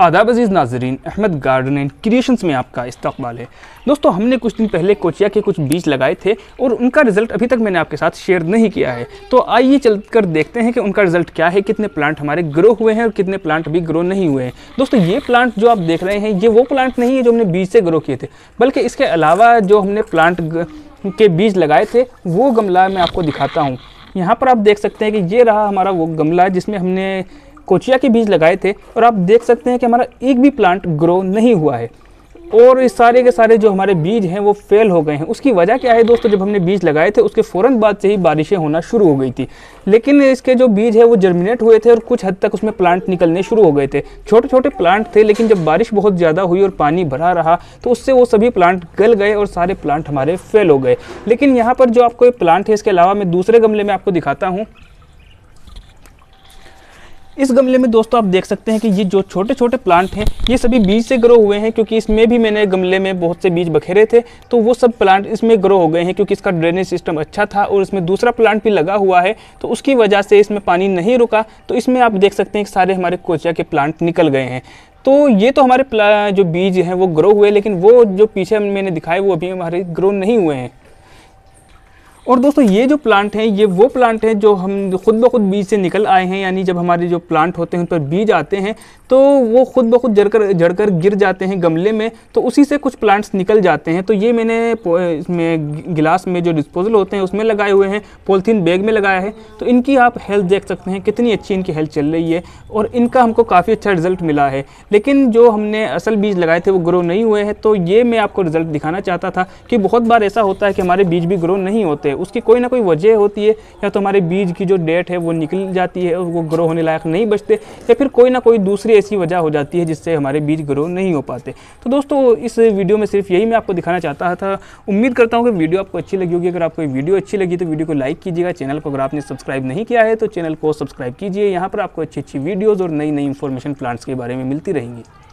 आदाब अजीज़ नाजरीन Ahmad garden and creations में आपका इस्तकबाल है दोस्तों हमने कुछ दिन पहले कोचिया के कुछ बीज लगाए थे और उनका रिज़ल्ट अभी तक मैंने आपके साथ शेयर नहीं किया है तो आइए चल कर देखते हैं कि उनका रिज़ल्ट क्या है कितने प्लांट हमारे ग्रो हुए हैं और कितने प्लांट भी ग्रो नहीं हुए हैं दोस्तों ये प्लांट जो आप देख रहे हैं ये वो प्लांट नहीं है जो हमने बीज से ग्रो किए थे बल्कि इसके अलावा जो हमने प्लांट के बीज लगाए थे वो गमला मैं आपको दिखाता हूँ यहाँ पर आप देख सकते हैं कि ये रहा हमारा वो गमला जिसमें हमने कोचिया के बीज लगाए थे और आप देख सकते हैं कि हमारा एक भी प्लांट ग्रो नहीं हुआ है और इस सारे के सारे जो हमारे बीज हैं वो फेल हो गए हैं उसकी वजह क्या है दोस्तों जब हमने बीज लगाए थे उसके फ़ौरन बाद से ही बारिशें होना शुरू हो गई थी लेकिन इसके जो बीज है वो जर्मिनेट हुए थे और कुछ हद तक उसमें प्लांट निकलने शुरू हो गए थे छोटे छोटे प्लांट थे लेकिन जब बारिश बहुत ज़्यादा हुई और पानी भरा रहा तो उससे वो सभी प्लांट गल गए और सारे प्लांट हमारे फेल हो गए लेकिन यहाँ पर जो आपको ये प्लांट है इसके अलावा मैं दूसरे गमले में आपको दिखाता हूँ इस गमले में दोस्तों आप देख सकते हैं कि ये जो छोटे छोटे प्लांट हैं ये सभी बीज से ग्रो हुए हैं क्योंकि इसमें भी मैंने गमले में बहुत से बीज बखेरे थे तो वो सब प्लांट इसमें ग्रो हो गए हैं क्योंकि इसका ड्रेनेज सिस्टम अच्छा था और इसमें दूसरा प्लांट भी लगा हुआ है तो उसकी वजह से इसमें पानी नहीं रुका तो इसमें आप देख सकते हैं कि सारे हमारे कोचिया के प्लांट निकल गए हैं तो ये तो हमारे जो बीज हैं वो ग्रो हुए लेकिन वो जो पीछे मैंने दिखाए वो अभी हमारे ग्रो नहीं हुए हैं और दोस्तों ये जो प्लांट हैं ये वो प्लांट हैं जो हम खुद ब खुद बीज से निकल आए हैं यानी जब हमारे जो प्लांट होते हैं उन पर बीज आते हैं तो वो खुद ब खुद जड़कर जड़कर गिर जाते हैं गमले में तो उसी से कुछ प्लांट्स निकल जाते हैं तो ये मैंने इसमें गिलास में जो डिस्पोजल होते हैं उसमें लगाए हुए हैं पोलथीन बैग में लगाया है तो इनकी आप हेल्थ देख सकते हैं कितनी अच्छी इनकी हेल्थ चल रही है और इनका हमको काफ़ी अच्छा रिजल्ट मिला है लेकिन जो हमने असल बीज लगाए थे वो ग्रो नहीं हुए हैं तो ये मैं आपको रिजल्ट दिखाना चाहता था कि बहुत बार ऐसा होता है कि हमारे बीज भी ग्रो नहीं होते उसकी कोई ना कोई वजह होती है या तो हमारे बीज की जो डेट है वो निकल जाती है वो ग्रो होने लायक नहीं बचते या फिर कोई ना कोई दूसरी ऐसी वजह हो जाती है जिससे हमारे बीज ग्रो नहीं हो पाते तो दोस्तों इस वीडियो में सिर्फ यही मैं आपको दिखाना चाहता था उम्मीद करता हूँ कि वीडियो आपको अच्छी लगी होगी अगर आपको वीडियो अच्छी लगी तो वीडियो को लाइक कीजिएगा चैनल को अगर आपने सब्सक्राइब नहीं किया है तो चैनल को सब्सक्राइब कीजिए यहाँ पर आपको अच्छी अच्छी वीडियोज़ और नई नई इन्फॉर्मेशन प्लांट्स के बारे में मिलती रहेंगी